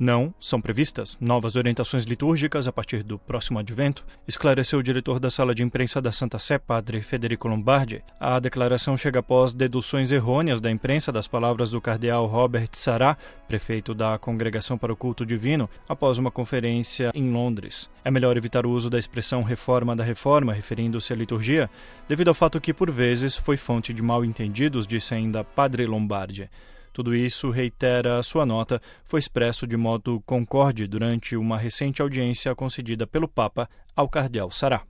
não são previstas novas orientações litúrgicas a partir do próximo advento, esclareceu o diretor da sala de imprensa da Santa Sé, padre Federico Lombardi. A declaração chega após deduções errôneas da imprensa das palavras do cardeal Robert Sará, prefeito da Congregação para o Culto Divino, após uma conferência em Londres. É melhor evitar o uso da expressão reforma da reforma, referindo-se à liturgia, devido ao fato que, por vezes, foi fonte de mal entendidos, disse ainda padre Lombardi. Tudo isso, reitera a sua nota, foi expresso de modo concorde durante uma recente audiência concedida pelo Papa ao Cardeal Sará.